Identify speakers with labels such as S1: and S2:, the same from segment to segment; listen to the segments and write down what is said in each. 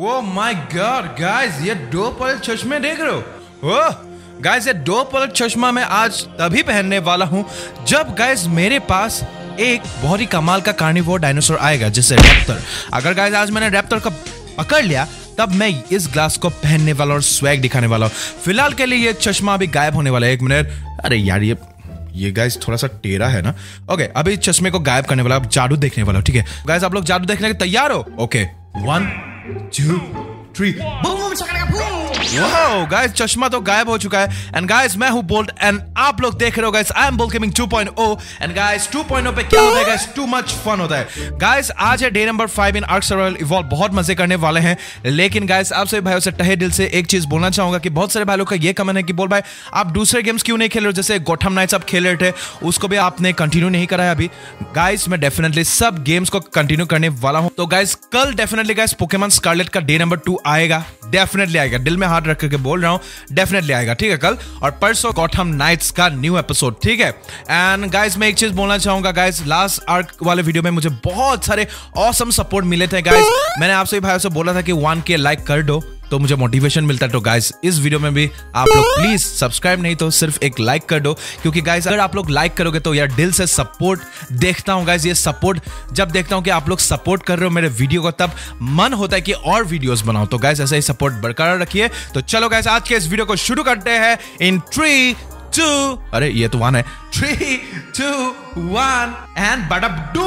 S1: Oh my God guys ये दो पल चश्मे देख रहे हो ओह गाइस ये दो पल चश्मा मैं आज तभी पहनने वाला हूँ जब गाइस मेरे पास एक बहुत ही कमाल का कार्निवोर डायनासोर आएगा जिसे रैप्टर अगर गाइस आज मैंने रैप्टर का पकड़ लिया तब मैं इस ग्लास को पहनने वाला और स्वैग दिखाने वाला हूँ फिलहाल के लिए ये चश्मा अभी गायब होने वाला है एक मिनट अरे यार ये ये गाइस थोड़ा सा टेरा है ना ओके अभी चश्मे को गायब करने वाला अब जादू देखने वाला ठीक है गाइस आप लोग जादू देखने के तैयार हो okay one two, three. Boom, boom, shakalaka, boom! Wow guys चश्मा तो गायब हो चुका है एंड गाइस मैं हूं बोल्ट एंड आप लोग देख रहे हो guys I am Bolt Gaming 2.0 and guys 2.0 पे क्या होता है गाइस टू मच फन होता है गाइस आज है day number 5 in Ark Survival evolve बहुत मजे करने वाले हैं लेकिन गाइस आप सभी भाइयों से तहे दिल से एक चीज बोलना चाहूंगा कि बहुत सारे भाई लोग का ये कमेंट है कि बोल भाई आप दूसरे गेम्स क्यों नहीं खेल रहे जैसे गोथम नाइट्स आप खेल रहे थे उसको भी आपने कंटिन्यू नहीं कराया अभी गाइस मैं डेफिनेटली सब गेम्स को कंटिन्यू करने वाला हूं तो गाइस कल डेफिनेटली गाइस पोकेमॉन स्कारलेट का डे नंबर 2 आएगा डेफिनेटली आएगा दिल में हाथ रख करके बोल रहा हूँ डेफिनेटली आएगा ठीक है कल और परसों गौथम नाइट्स का न्यू एपिसोड ठीक है एंड गाइज मैं एक चीज बोलना चाहूंगा गाइज लास्ट आर्क वाले वीडियो में मुझे बहुत सारे औसम सपोर्ट मिले थे गाइज मैंने आपसे भाई से बोला था कि वन के लाइक कर दो तो मुझे मोटिवेशन मिलता है तो गाइस इस वीडियो में भी आप लोग प्लीज सब्सक्राइब नहीं तो सिर्फ एक लाइक कर दो क्योंकि गाइस अगर आप लोग लाइक करोगे तो यार दिल से सपोर्ट देखता हूँ गाइज ये सपोर्ट जब देखता हूँ कि आप लोग सपोर्ट कर रहे हो मेरे वीडियो को तब मन होता है कि और वीडियोज बनाओ तो गाइज ऐसा ही सपोर्ट बरकरार रखिए तो चलो गाइज आज के इस वीडियो को शुरू करते हैं इन थ्री टू अरे ये तो वन है three two one and but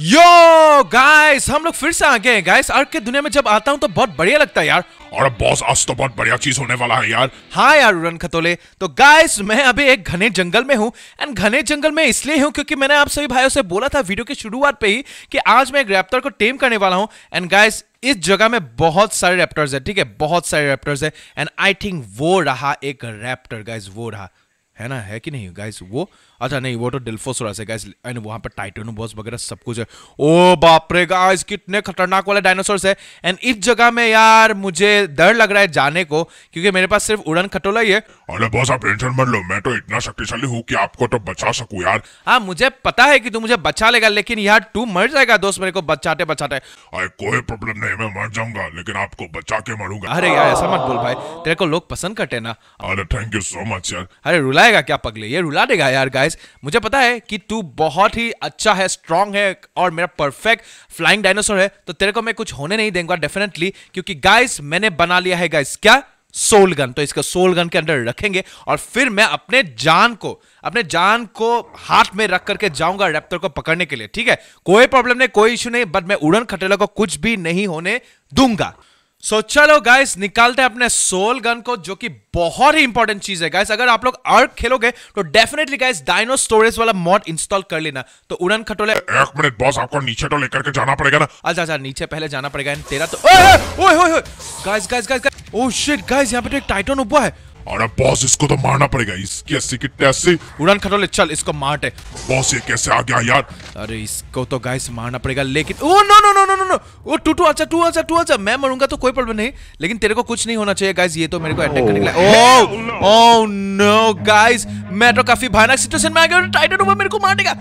S1: yo guys हम लोग फिर से आ गए हैं गाइस आर्क के दुनिया में जब आता हूं तो बहुत बढ़िया लगता है यार और बॉस आज तो बहुत बढ़िया चीज होने वाला है यार हाँ यार रन खतोले तो गाइस मैं अभी एक घने जंगल में हूँ एंड घने जंगल में इसलिए हूँ क्योंकि मैंने आप सभी भाइयों से बोला था वीडियो की शुरुआत पे ही कि आज मैं एक रैप्टर को टेम करने वाला हूँ एंड गाइस इस जगह में बहुत सारे रैप्टर्स है ठीक है बहुत सारे रैप्टर्स है एंड आई थिंक वो रहा एक रैप्टर गाइज वो रहा है ना है कि नहीं गाइज वो अच्छा नहीं वो तो डिल्फोसोरस है गाइस एंड वहां पर बॉस वगैरह सब कुछ है ओ बाप रे गाइस कितने खतरनाक वाले डायनासोर्स है एंड इस जगह में यार मुझे डर लग रहा है जाने को क्योंकि मेरे पास सिर्फ उड़न खटोला ही है अरे बॉस आप टेंशन मत लो मैं तो इतना शक्तिशाली हूँ कि आपको तो बचा सकूं यार हाँ मुझे पता है कि तू मुझे बचा लेगा लेकिन यार तू मर जाएगा दोस्त मेरे को बचाते बचाते अरे कोई प्रॉब्लम नहीं मैं मर जाऊंगा लेकिन आपको बचा के मरूंगा अरे यार ऐसा मत बोल भाई तेरे को लोग पसंद करते ना अरे थैंक यू सो मच यार अरे रुलाएगा क्या पगले ये रुला देगा यार गाइस मुझे पता है कि तू बहुत ही अच्छा है स्ट्रांग है और मेरा परफेक्ट फ्लाइंग डायनासोर है तो तेरे को मैं कुछ होने नहीं देंगे डेफिनेटली क्योंकि गाइस मैंने बना लिया है गाइस क्या सोल गन तो इसका सोल गन के अंदर रखेंगे और फिर मैं अपने जान को अपने जान को हाथ में रख करके जाऊंगा रैप्टर को पकड़ने के लिए ठीक है कोई प्रॉब्लम नहीं कोई इशू नहीं बट मैं उड़न खटेला को कुछ भी नहीं होने दूंगा सो so, चलो गाइस निकालते हैं अपने सोल गन को जो कि बहुत ही इंपॉर्टेंट चीज है गाइस अगर आप लोग अर्क खेलोगे तो डेफिनेटली गाइस डायनो स्टोरेज वाला मॉड इंस्टॉल कर लेना तो उड़न खटोले एक मिनट बॉस आपको नीचे तो लेकर के जाना पड़ेगा ना अच्छा अच्छा नीचे पहले जाना पड़ेगा तेरा तो guys guys guys guys oh shit guys यहां पे तो एक टाइटन उबा है और अब बॉस इसको तो मारना पड़ेगा इसकी अस्सी की टैसी उड़ान खटोले चल इसको मारटे बॉस ये कैसे आ गया यार अरे इसको तो गाइस मारना पड़ेगा लेकिन oh no no no no no no oh two two अच्छा टू अच्छा टू अच्छा मैं मरूंगा तो कोई प्रॉब्लम नहीं लेकिन तेरे को कुछ नहीं होना चाहिए गाइस ये तो मेरे को अटैक करने लगा ओ ओ नो गाइस मैं तो काफी भयानक सिचुएशन में आ गया टाइटन ऊपर मेरे को मार देगा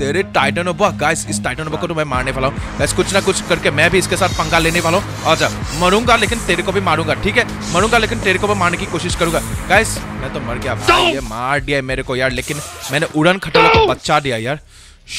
S1: तेरे टाइटन ओबा गाइस इस टाइटन ओबा को तो मैं मारने वाला हूँ गाइस कुछ ना कुछ करके मैं भी इसके साथ पंगा लेने वाला हूँ और जा मरूंगा लेकिन तेरे को भी मारूंगा ठीक है मरूंगा लेकिन तेरे को भी मारने की कोशिश करूंगा गाइस मैं तो मर गया ये मार दिया मेरे को यार लेकिन मैंने उड़न खटोला को बचा दिया यार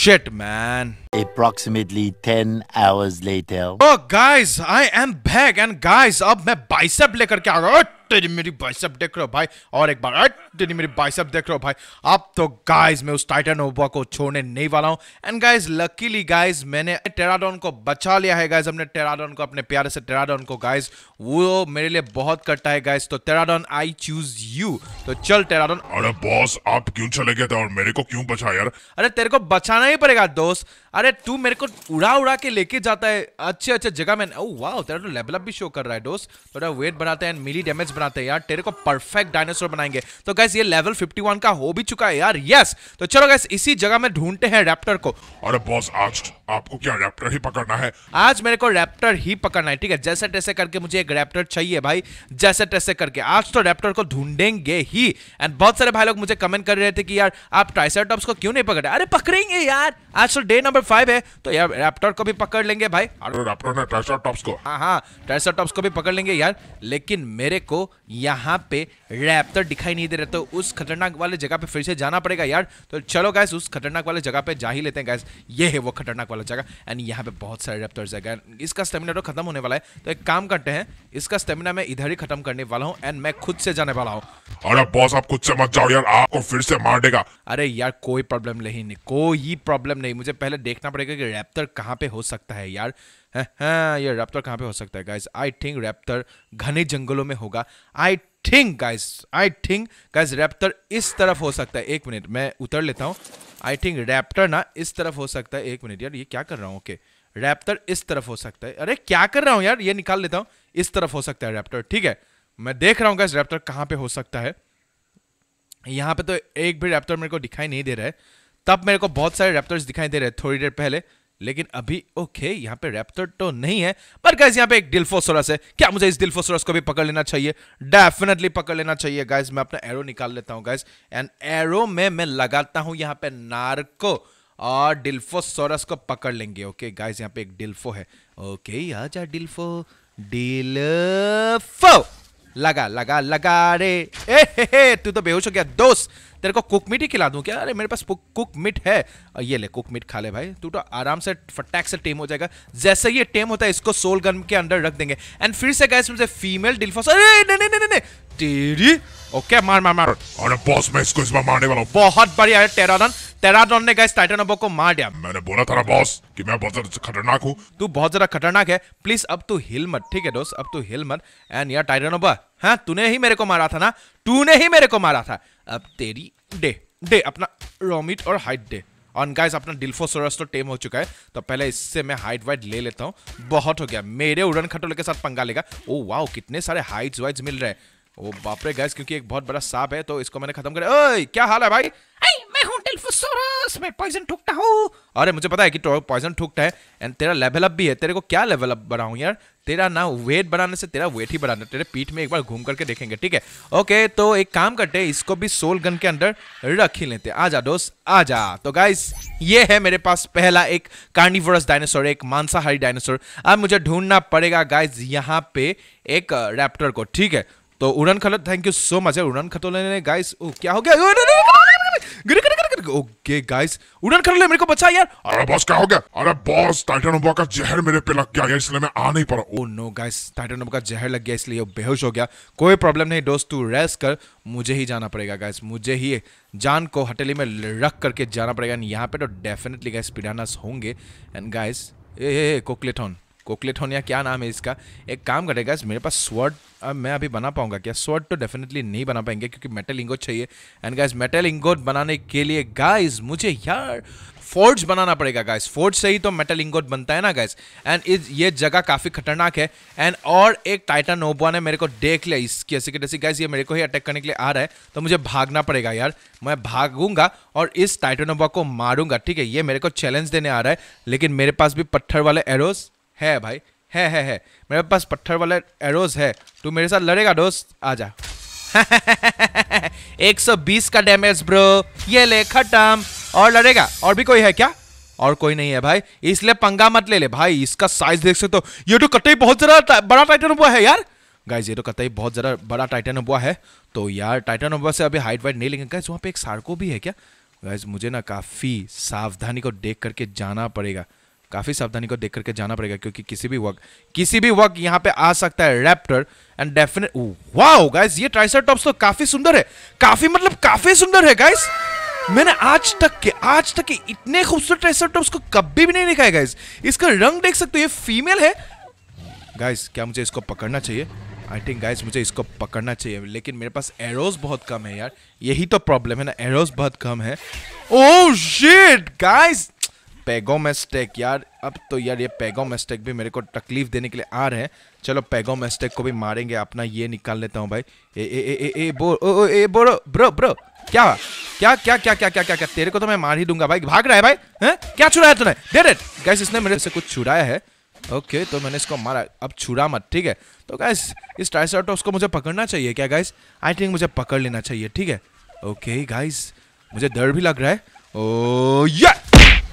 S1: shit man Approximately 10 hours later. Oh guys, I am back and guys, अब मैं bicep लेकर के आ रहा हूँ तेरी मेरी बाइसेप देख रहे हो भाई और एक बार तेरी मेरी बाइसेप देख रहे हो भाई अब तो गाइस मैं उस टाइटन ओबा को छोड़ने नहीं वाला हूँ एंड गाइस लकीली गाइस मैंने टेराडॉन को बचा लिया है गाइस हमने टेराडॉन को अपने प्यारे से टेराडॉन को गाइस वो मेरे लिए बहुत करता है गाइस तो टेराडॉन आई चूज यू तो चल टेराडॉन अरे बॉस आप क्यों चले गए थे और मेरे को क्यों बचा यार अरे तेरे को बचाना ही पड़ेगा दोस्त अरे तू मेरे को उड़ा उड़ा के लेके जाता है अच्छे अच्छे जगह में ओ वाओ तेरा तो लेवल अप भी शो कर रहा है डोस थोड़ा वेट बनाते हैं मिली डैमेज बनाते हैं यार तेरे को परफेक्ट डायनासोर बनाएंगे तो गैस ये लेवल 51 का हो भी चुका है यार यस तो चलो गैस इसी जगह में ढूंढते हैं रैप्टर को अरे बॉस आज आपको क्या रैप्टर ही पकड़ना है आज मेरे को रैप्टर ही पकड़ना है ठीक है जैसे तैसे करके मुझे एक रैप्टर चाहिए भाई जैसे तैसे करके आज तो रैप्टर को ढूंढेंगे ही एंड बहुत सारे भाई लोग मुझे कमेंट कर रहे थे कि यार आप ट्राइसर को क्यों नहीं पकड़े अरे पकड़ेंगे यार आज तो डे नंबर फाइव है तो यार रैप्टर को भी पकड़ लेंगे भाई रैप्टर ने ट्रेसर टॉप्स को हाँ हाँ ट्रेसर टॉप्स को भी पकड़ लेंगे यार लेकिन मेरे को यहाँ पे रैप्टर तो दिखाई नहीं दे रहे तो उस खतरनाक वाले जगह पे फिर से जाना पड़ेगा यार तो चलो गैस उस खतरनाक वाले जगह पे जा ही लेते हैं गैस ये है वो खतरनाक वाला जगह एंड यहाँ पे बहुत सारे रैप्टर्स है इसका स्टेमिना तो खत्म होने वाला है तो एक काम करते हैं इसका स्टेमिना मैं इधर ही खत्म करने वाला हूँ एंड मैं खुद से जाने वाला हूँ अरे बॉस आप खुद से मत जाओ यार आपको फिर से मार देगा अरे यार कोई प्रॉब्लम नहीं नहीं कोई प्रॉब्लम नहीं मुझे पहले देखना पड़ेगा कि रैप्टर कहाँ पे हो सकता है यार हाँ, हाँ, ये रैप्टर कहाँ पे हो सकता है गाइज आई थिंक रैप्टर घने जंगलों में होगा I think guys I think guys raptor इस तरफ हो सकता है एक मिनट मैं उतर लेता हूँ आई थिंक रैप्टर ना इस तरफ हो सकता है एक मिनट यार ये क्या कर रहा हूँ ओके रैप्टर इस तरफ हो सकता है अरे क्या कर रहा हूँ यार ये निकाल लेता हूँ इस तरफ हो सकता है रैप्टर ठीक है मैं देख रहा हूँ गाइस रैप्टर कहाँ पे हो सकता है यहाँ पे तो एक भी रैप्टर मेरे को दिखाई नहीं दे रहा है तब मेरे को बहुत सारे रैप्टर्स दिखाई दे रहे हैं थोड़ी देर पहले लेकिन अभी ओके यहाँ पे रैप्टर तो नहीं है पर गाइज यहाँ पे एक डिल्फोसोरस है क्या मुझे इस डिल्फोसोरस को भी पकड़ लेना चाहिए डेफिनेटली पकड़ लेना चाहिए गाइज मैं अपना एरो निकाल लेता हूँ गाइज एंड एरो में मैं लगाता हूँ यहाँ पे नार्को और डिल्फोसोरस को पकड़ लेंगे ओके गाइज यहाँ पे एक डिल्फो है ओके जा डिल्फो डिल्फो लगा लगा लगा रे ए हे हे तू तो बेहोश हो गया दोस्त तेरे को कुक मीट ही खिला दूं क्या अरे मेरे पास कुक मीट है ये ले कुक मीट खा ले भाई तू तो आराम से फटैक से टेम हो जाएगा जैसे ये टेम होता है इसको सोल गन के अंदर रख देंगे एंड फिर से गए मुझे फीमेल डिल्फोस अरे नहीं नहीं नहीं नहीं तेरी ओके मार मार मार अरे बॉस मैं इसको इस बार मारने वाला हूँ बहुत बढ़िया है तेरा तेरा टेराडन ने गाइस टाइटन अबो को मार दिया मैंने बोला था ना बॉस कि मैं बहुत ज्यादा खतरनाक हूँ तू बहुत ज्यादा खतरनाक है प्लीज अब तू हिल मत ठीक है दोस्त अब तू हिल मत एंड यार टाइटन अबो हाँ तूने ही मेरे को मारा था ना तूने ही मेरे को मारा था अब तेरी डे डे अपना रोमिट और हाइट डे और गाइस अपना डिल्फोसोरस तो टेम हो चुका है तो पहले इससे मैं हाइट वाइट ले लेता हूँ बहुत हो गया मेरे उड़न खटोले के साथ पंगा लेगा ओ oh, वाह कितने सारे हाइट्स वाइट्स मिल रहे हैं ओ बाप रे गैस क्योंकि एक बहुत बड़ा सांप है तो इसको मैंने खत्म कर ओए क्या हाल है भाई आई मैं हूं टेल्फोसोरस मैं पॉइजन ठोकता हूं अरे मुझे पता है कि तो पॉइजन ठोकता है एंड तेरा लेवल अप भी है तेरे को क्या लेवल अप बढ़ाऊं यार तेरा ना वेट बढ़ाने से तेरा वेट ही बढ़ाना तेरे पीठ में एक बार घूम करके देखेंगे ठीक है ओके तो एक काम करते हैं इसको भी सोल गन के अंदर रख ही लेते आ जा दोस्त आ जा तो गाइस ये है मेरे पास पहला एक कार्निवोरस डायनासोर एक मांसाहारी डायनासोर अब मुझे ढूंढना पड़ेगा गाइस यहाँ पे एक रैप्टर को ठीक है तो उड़न खलत थैंक यू सो मच उड़न खतोले ने गाइस ओ क्या हो गया ओके गाइस उड़न ले मेरे को बचा यार अरे बॉस क्या हो गया अरे बॉस टाइटन ओबा का जहर मेरे पे लग गया इसलिए मैं आ नहीं पा रहा oh no guys Titanoboa का जहर लग गया इसलिए बेहोश हो गया कोई प्रॉब्लम नहीं दोस्त तू रेस्ट कर मुझे ही जाना पड़ेगा गाइस मुझे ही जान को हटेली में रख करके जाना पड़ेगा एंड यहाँ पे तो डेफिनेटली गाइस पिरानास होंगे एंड गाइस ए कोकलेथॉन कोकलेथोनिया क्या नाम है इसका एक काम करेगा इस मेरे पास स्वर्ड अब मैं अभी बना पाऊंगा क्या स्वर्ड तो डेफिनेटली नहीं बना पाएंगे क्योंकि मेटल इंगोट चाहिए एंड गाइस मेटल इंगोट बनाने के लिए गाइस मुझे यार फोर्ज बनाना पड़ेगा गाइस फोर्ज से ही तो मेटल इंगोट बनता है ना गाइस एंड इस ये जगह काफ़ी खतरनाक है एंड और एक टाइटन ओबवा ने मेरे को देख लिया इसकी ऐसी कैसी गाइस ये मेरे को ही अटैक करने के लिए आ रहा है तो मुझे भागना पड़ेगा यार मैं भागूंगा और इस टाइटन ओबवा को मारूंगा ठीक है ये मेरे को चैलेंज देने आ रहा है लेकिन मेरे पास भी पत्थर वाले एरोज़ है भाई है है है मेरे पास पत्थर वाले एरोज है तू मेरे साथ लड़ेगा दोस्त आ जा 120 का डैमेज ब्रो ये ले खत्म और लड़ेगा और भी कोई है क्या और कोई नहीं है भाई इसलिए पंगा मत ले ले भाई इसका साइज देख सकते हो तो, ये तो कतई बहुत ज्यादा बड़ा टाइटन हुआ है यार गाइज ये तो कतई बहुत ज़रा बड़ा टाइटन हुआ है तो यार टाइटन हुआ से अभी हाइट वाइट नहीं लेंगे गाइज वहाँ पे एक सार्को भी है क्या गाइज मुझे ना काफ़ी सावधानी को देख करके जाना पड़ेगा काफ़ी सावधानी को देख करके जाना पड़ेगा क्योंकि किसी भी वक्त किसी भी वक्त यहाँ पे आ सकता है raptor and definite wow guys ये ट्राइसर टॉप्स तो काफ़ी सुंदर है काफ़ी मतलब काफ़ी सुंदर है गाइस मैंने आज तक के आज तक के इतने खूबसूरत ट्राइसर टॉप्स को कभी भी नहीं देखा है गाइस इसका रंग देख सकते हो ये फीमेल है गाइस क्या मुझे इसको पकड़ना चाहिए आई थिंक गाइस मुझे इसको पकड़ना चाहिए लेकिन मेरे पास एरोज बहुत कम है यार यही तो प्रॉब्लम है ना एरोज बहुत कम है ओह शिट गाइस पैगो मेस्टेक यार अब तो यार ये पैगो मेस्टेक भी मेरे को तकलीफ देने के लिए आ रहे हैं चलो पैगो मेस्टेक को भी मारेंगे अपना ये निकाल लेता हूँ भाई ए ए ए ए ए बो ओ ए बोरो ब्रो ब्रो क्या क्या क्या क्या क्या क्या क्या क्या तेरे को तो मैं मार ही दूंगा भाई भाग रहा है भाई है? क्या चुराया तूने दे रेट गैस इसने मेरे से कुछ छुराया है ओके okay, तो मैंने इसको मारा अब छुरा मत ठीक है तो गैस इस ट्राइस उसको मुझे पकड़ना चाहिए क्या गैस आई थिंक मुझे पकड़ लेना चाहिए ठीक है ओके गाइस मुझे डर भी लग रहा है ओ oh, या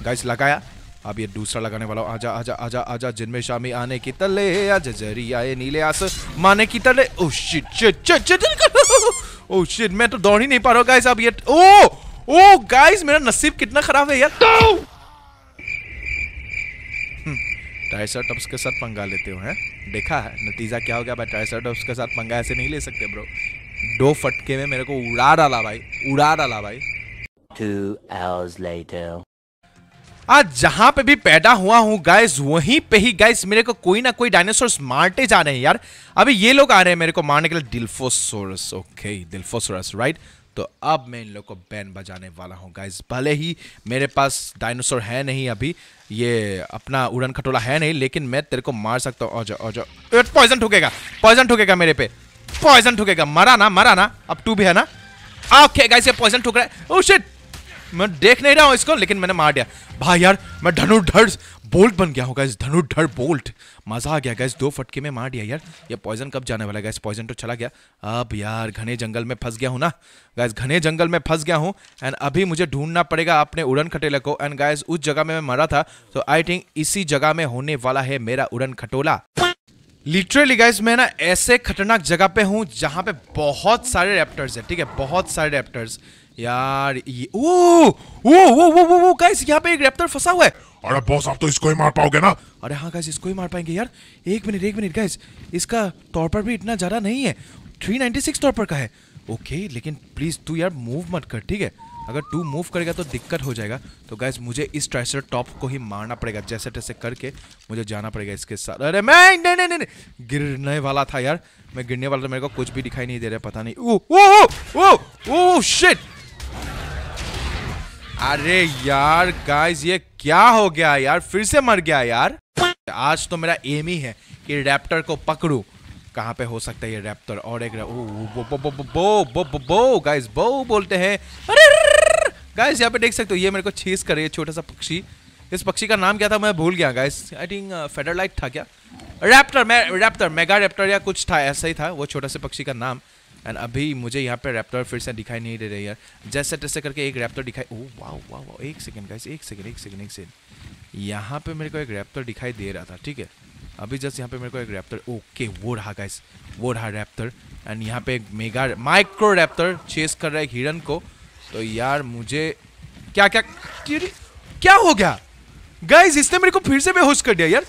S1: गाइस लगाया अब ये दूसरा लगाने वाला आजा आजा आजा आजा जिनमें शामी आने की तले आज जरिया ये नीले आस माने की तले oh shit shit shit shit oh shit मैं तो दौड़ ही नहीं पा रहा गाइस अब ये ओ ओ गाइस मेरा नसीब कितना खराब है यार तो हम्म, ट्राइसर्टप्स के साथ पंगा लेते हो हैं देखा है नतीजा क्या हो गया भाई ट्राइसर्टप्स के साथ पंगा ऐसे नहीं ले सकते ब्रो दो फटके में मेरे को उड़ा डाला भाई उड़ा डाला भाई Two hours later. आज जहां पे भी पैदा हुआ हूं गाइस वहीं पे ही गाइस मेरे को कोई ना कोई डायनासोर मारते जा रहे हैं यार अभी ये लोग आ रहे हैं मेरे को मारने के लिए डिल्फोसोरस ओके डिल्फोसोरस राइट तो अब मैं इन लोग को बैन बजाने वाला हूं गाइस भले ही मेरे पास डायनासोर है नहीं अभी ये अपना उड़न खटोला है नहीं लेकिन मैं तेरे को मार सकता हूँ और और पॉइजन ठुकेगा पॉइजन ठुकेगा मेरे पे पॉइजन ठुकेगा मरा ना मरा ना अब टू भी है ना ओके गाइस ये पॉइजन ठुक रहा है ओ oh, शिट मैं देख नहीं रहा हूँ इसको लेकिन मैंने मार दिया भाई यार मैं धनुर्धर बोल्ट बन गया होगा इस धनुर्धर बोल्ट मज़ा आ गया गैस दो फटके में मार दिया यार ये पॉइजन कब जाने वाला गैस पॉइजन तो चला गया अब यार घने जंगल में फंस गया हूँ ना गैस घने जंगल में फंस गया हूँ एंड अभी मुझे ढूंढना पड़ेगा अपने उड़न खटेले को एंड गैस उस जगह में मैं मरा था तो आई थिंक इसी जगह में होने वाला है मेरा उड़न खटोला लिटरली गाइज मैं ना ऐसे खतरनाक जगह पे हूँ जहाँ पे बहुत सारे रैप्टर्स है ठीक है बहुत सारे रैप्टर्स यार ये ओ ओ ओ ओ ओ वो गाइस यहां पे एक रैप्टर फंसा हुआ है अरे बॉस आप तो इसको ही मार पाओगे ना अरे हां गाइस इसको ही मार पाएंगे यार एक मिनट एक मिनट गाइस इसका टॉर्पर भी इतना ज़्यादा नहीं है 396 टॉर्पर का है ओके लेकिन प्लीज़ तू यार मूव मत कर ठीक है अगर तू मूव करेगा तो दिक्कत हो जाएगा तो गाइस मुझे इस ट्राइसर टॉप को ही मारना पड़ेगा जैसे तैसे करके मुझे जाना पड़ेगा इसके साथ अरे मैं नहीं नहीं नहीं, गिरने वाला था यार मैं गिरने वाला था मेरे को कुछ भी दिखाई नहीं दे रहा पता नहीं ओ ओ ओ ओ शिट अरे यार गाइस ये क्या हो गया यार फिर से मर गया यार आज तो मेरा एम ही है कि रैप्टर को पकड़ू कहाँ पे हो सकता है ये रैप्टर और एक बो गाइस बो बोलते हैं अरे गाइस यहाँ पे देख सकते हो ये मेरे को छीस कर रही है छोटा सा पक्षी इस पक्षी का नाम क्या था मैं भूल गया गाइस आई थिंक फेडरलाइट था क्या रैप्टर मैं रैप्टर मेगा रैप्टर या कुछ था ऐसा ही था वो छोटा सा पक्षी का नाम एंड अभी मुझे यहाँ पे रैप्टर फिर से दिखाई नहीं दे रही यार जैसे तैसे करके एक रैप्टर दिखाई ओ वाह वाह वाह एक सेकेंड का एक सेकेंड एक सेकेंड एक सेकेंड यहाँ पे मेरे को एक रैप्टर दिखाई दे रहा था ठीक है अभी जस्ट यहाँ पे मेरे को एक रैप्टर ओके वो रहा गाइस वो रहा रैप्टर एंड यहाँ पे एक मेगा माइक्रो रैप्टर चेस कर रहा है हिरन को तो यार मुझे क्या क्या क्या हो गया गाइस इसने मेरे को फिर से बेहोश कर दिया यार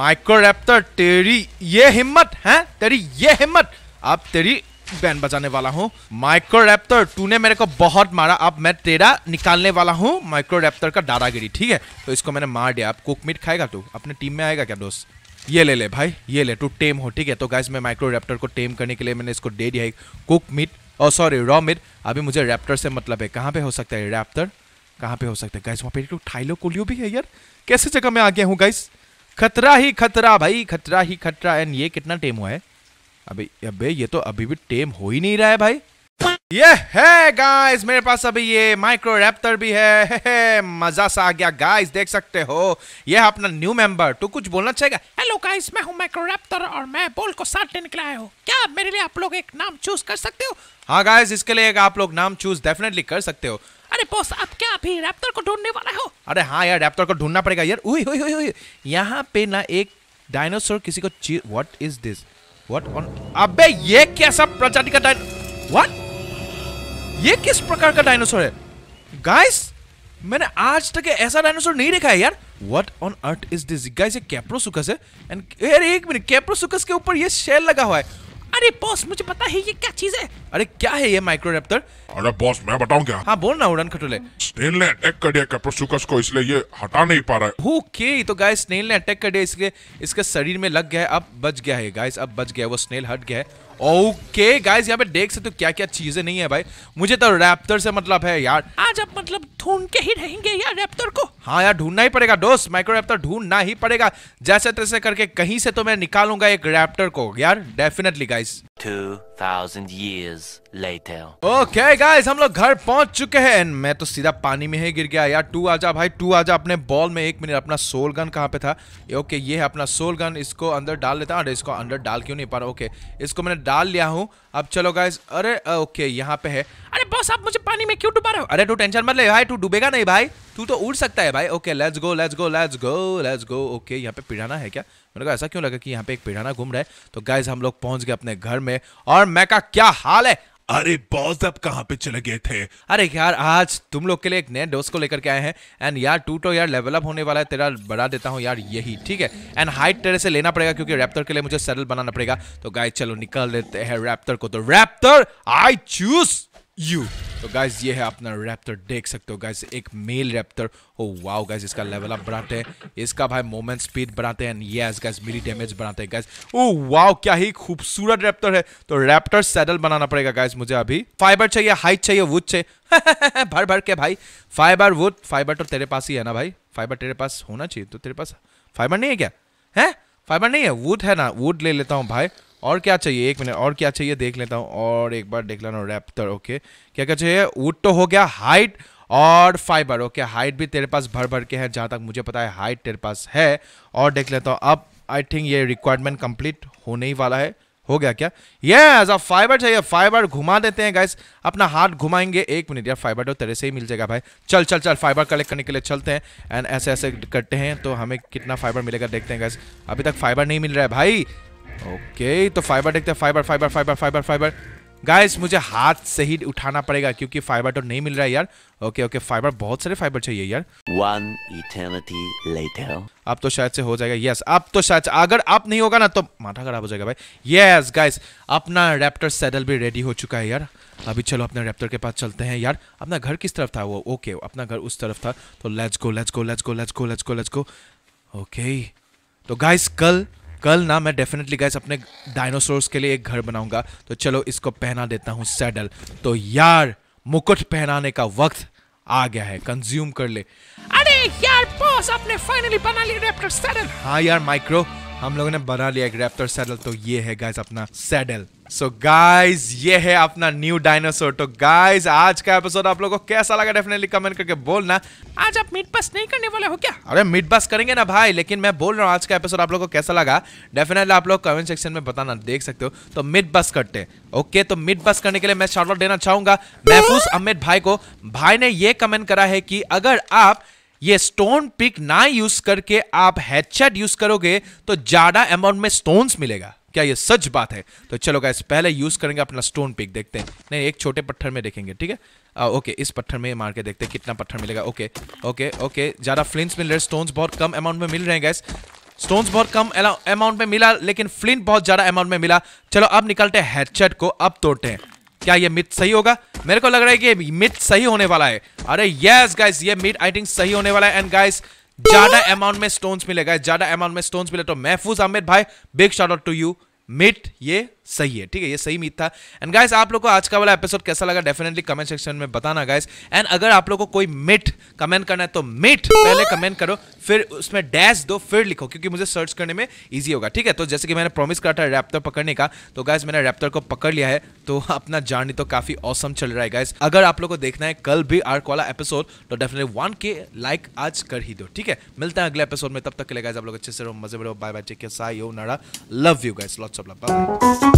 S1: माइक्रो रैप्टर तेरी ये हिम्मत है तेरी ये हिम्मत अब तेरी बैंड बजाने वाला हूँ माइक्रो रैप्टर तूने मेरे को बहुत मारा अब मैं तेरा निकालने वाला हूँ माइक्रो रैप्टर का दादागिरी ठीक है तो इसको मैंने मार दिया अब कुक मीट खाएगा तू अपने टीम में आएगा क्या दोस्त ये ले ले भाई ये ले तू टेम हो ठीक है तो गैस मैं माइक्रो रैप्टर को टेम करने के लिए मैंने इसको दे दिया है कुक मीट और सॉरी रॉ मीट अभी मुझे रैप्टर से मतलब है कहाँ पे हो सकता है रैप्टर कहाँ पे हो सकता है गाइस वहाँ पे तो थाइलो कोलियो भी है यार कैसे जगह में आ गया हूँ गाइस खतरा ही खतरा भाई खतरा ही खतरा एंड ये कितना टेम हुआ है अबे अबे ये तो अभी भी टेम हो ही नहीं रहा है भाई ये है गाइस मेरे पास अभी ये माइक्रो रैप्टर भी है, मजा सा आ गया गाइस देख सकते हो ये अपना न्यू मेंबर तू कुछ बोलना चाहेगा हेलो गाइस मैं हूँ माइक्रो रैप्टर और मैं बोल को साथ लेने के लिए आया हूँ क्या मेरे लिए आप लोग एक नाम चूज कर सकते हो हाँ गाइस इसके लिए आप लोग नाम चूज डेफिनेटली कर सकते हो अरे बॉस आप क्या अभी रैप्टर को ढूंढने वाला हो अरे हाँ यार रैप्टर को ढूंढना पड़ेगा यार यहाँ पे ना एक डायनासोर किसी को what is this What on? अबे ये कैसा प्रजाति का What? ये किस प्रकार का डायनासोर है गाइस मैंने आज तक ऐसा डायनासोर नहीं देखा है यार What on earth is this Guys, ये कैप्रोसुकस है एंड यार एक मिनट कैप्रोसुकस के ऊपर ये शेल लगा हुआ है अरे बॉस मुझे पता है ये क्या चीज है अरे क्या है ये माइक्रो रेप्टर अरे बॉस मैं बताऊं क्या हाँ बोल ना उड़न खटोले स्नेल ने अटैक कर दिया कैप्रोसुकस को इसलिए ये हटा नहीं पा रहा है ओके तो गाइस स्नेल ने अटैक कर दिया इसके इसके शरीर में लग गया है अब बच गया है गाइस अब बच गया है वो स्नेल हट गया है ओके गाइस यहाँ पे देख सकते हो क्या क्या चीजें नहीं है भाई मुझे तो रैप्टर से मतलब है यार आज आप मतलब ढूंढ के ही रहेंगे यार रैप्टर को हाँ यार ढूंढना ही पड़ेगा दोस्त माइक्रो रैप्टर ढूंढना ही पड़ेगा जैसे तैसे करके कहीं से तो मैं निकालूंगा एक रैप्टर को यार definitely guys 2000 years later. okay guys, हम लोग घर पहुंच चुके हैं मैं तो सीधा पानी में ही गिर गया यार टू आजा भाई टू आजा अपने बॉल में एक मिनट अपना सोल गन कहाँ पे था ओके ये है अपना सोल गन इसको अंदर डाल लेता अरे इसको अंदर डाल क्यों नहीं पा रहा ओके इसको मैंने डाल लिया हूँ अब चलो गाइज अरे ओके यहाँ पे है अरे बॉस आप मुझे पानी में क्यों डुबा रहे हो अरे तू टेंशन मत ले भाई तू डूबेगा नहीं भाई तू तो उड़ सकता है भाई okay let's go let's go let's go let's go okay यहाँ पे पिढ़ाना है क्या मेरे को ऐसा क्यों लगा कि यहाँ पे एक पिढ़ाना घूम रहा है तो गाइज हम लोग पहुंच गए अपने घर में और मैं का क्या हाल है अरे बॉस अब कहाँ पे चले गए थे अरे यार आज तुम लोग के लिए एक नए डोज को लेकर के आए हैं एंड यार टू तो यार लेवल अप होने वाला है तेरा बढ़ा देता हूँ यार यही ठीक है एंड हाइट तेरे से लेना पड़ेगा क्योंकि रैप्टर के लिए मुझे सरल बनाना पड़ेगा तो गाय चलो निकल लेते हैं रैप्टर को तो रैप्टर आई चूज यू तो गाइज ये है अपना रैप्टर देख सकते हो गाइज एक मेल रैप्टर हो वाओ गाइज इसका लेवल अप बढ़ाते हैं इसका भाई मोमेंट स्पीड बढ़ाते हैं and yes guys melee damage बढ़ाते हैं गाइज ओ वाओ क्या ही खूबसूरत रैप्टर है तो रैप्टर सैडल बनाना पड़ेगा गाइज मुझे अभी फाइबर चाहिए हाइट चाहिए वुड चाहिए भर भर के भाई फाइबर वुड फाइबर तो तेरे पास ही है ना भाई फाइबर तेरे पास होना चाहिए तो तेरे पास फाइबर नहीं है क्या है फाइबर नहीं है वुड है ना वुड ले लेता हूँ भाई और क्या चाहिए एक मिनट और क्या चाहिए देख लेता हूँ और एक बार देख लेना रैप्टर ओके क्या क्या चाहिए वुड तो हो गया हाइट और फाइबर ओके हाइट भी तेरे पास भर भर के है जहाँ तक मुझे पता है हाइट तेरे पास है और देख लेता हूँ अब आई थिंक ये रिक्वायरमेंट कंप्लीट होने ही वाला है हो गया क्या ये yes, अब फाइबर चाहिए फाइबर घुमा देते हैं गाइस अपना हाथ घुमाएंगे एक मिनट यार फाइबर तो तेरे से ही मिल जाएगा भाई चल चल चल फाइबर कलेक्ट करने के लिए चलते हैं एंड ऐसे ऐसे करते हैं तो हमें कितना फाइबर मिलेगा देखते हैं गाइस अभी तक फाइबर नहीं मिल रहा है भाई ओके तो फाइबर देखते हैं fibre fibre fibre fibre fibre guys मुझे हाथ से ही उठाना पड़ेगा क्योंकि फाइबर तो नहीं मिल रहा है यार ओके ओके फाइबर बहुत सारे फाइबर चाहिए यार One eternity later. अब तो शायद से हो जाएगा यस अब तो शायद अगर आप नहीं होगा ना तो माथा खराब हो जाएगा भाई यस गाइस अपना रैप्टर सेडल भी रेडी हो चुका है यार अभी चलो अपने रैप्टर के पास चलते हैं यार अपना घर किस तरफ था वो ओके अपना घर उस तरफ था तो let's go let's go let's go let's go let's go let's go okay तो गाइस कल कल ना मैं डेफिनेटली गैस अपने डायनासोर्स के लिए एक घर बनाऊंगा तो चलो इसको पहना देता हूँ सैडल तो यार मुकुट पहनाने का वक्त आ गया है कंज्यूम कर ले अरे यार बॉस आपने फाइनली बना लिया रैप्टर सैडल हाँ यार माइक्रो हम लोगों ने बना लिया एक रैप्टर सैडल तो ये है गैस अपना सैडल सो so गाइस ये है अपना न्यू डायनासोर तो गाइस आज का एपिसोड आप लोगों को कैसा लगा डेफिनेटली कमेंट करके बोलना आज आप मीट पास नहीं करने वाले हो क्या अरे मीट पास करेंगे ना भाई लेकिन मैं बोल रहा हूँ आज का एपिसोड आप लोगों को कैसा लगा डेफिनेटली आप लोग कमेंट सेक्शन में बताना देख सकते हो तो मिड बस करते ओके तो मिड बस करने के लिए मैं शॉर्ट देना चाहूंगा महफूज अमित भाई को भाई ने ये कमेंट करा है कि अगर आप ये स्टोन पिक ना यूज करके आप हेडसेट यूज करोगे तो ज्यादा अमाउंट में स्टोन्स मिलेगा क्या ये सच बात है तो चलो गाइस पहले यूज करेंगे अपना स्टोन पिक देखते हैं नहीं एक छोटे पत्थर में देखेंगे ठीक है आ, ओके इस पत्थर में मार के देखते हैं कितना पत्थर मिलेगा ओके ओके ओके ज़्यादा फ्लिंट्स मिल रहे स्टोन्स बहुत कम अमाउंट में मिल रहे हैं गैस स्टोन्स बहुत कम अमाउंट में मिला लेकिन फ्लिंट बहुत ज़्यादा अमाउंट में मिला चलो अब निकलते हैं हेडशेट को अब तोड़ते हैं क्या ये मिथ सही होगा मेरे को लग रहा है कि मिथ सही होने वाला है अरे यस गाइस ये मिथ आई थिंक सही होने वाला है एंड गाइस ज्यादा अमाउंट में स्टोन्स मिलेगा ज्यादा अमाउंट में स्टोन्स मिले तो महफूज अहमेद भाई big shout out to you मिट ये सही है ठीक है ये सही मीत था एंड गाइस आप लोग को आज का वाला एपिसोड कैसा लगा डेफिनेटली कमेंट सेक्शन में बताना गाइस एंड अगर आप लोग को कोई मिट कमेंट करना है तो मिट पहले कमेंट करो फिर उसमें डैश दो फिर लिखो क्योंकि मुझे सर्च करने में इजी होगा ठीक है तो जैसे कि मैंने प्रॉमिस करा था रैप्टर पकड़ने का तो गाइस मैंने रैप्टर को पकड़ लिया है तो अपना जर्नी तो काफी औसम चल रहा है गाइस अगर आप लोग को देखना है कल भी आर्क वाला एपिसोड तो डेफिनेटली वन के लाइक आज कर ही दो ठीक है मिलता है अगले एपिसोड में तब तक के लिए गाइस आप लोग अच्छे से रहो मजे बढ़ो bye bye take care sayonara love you guys lots of love bye bye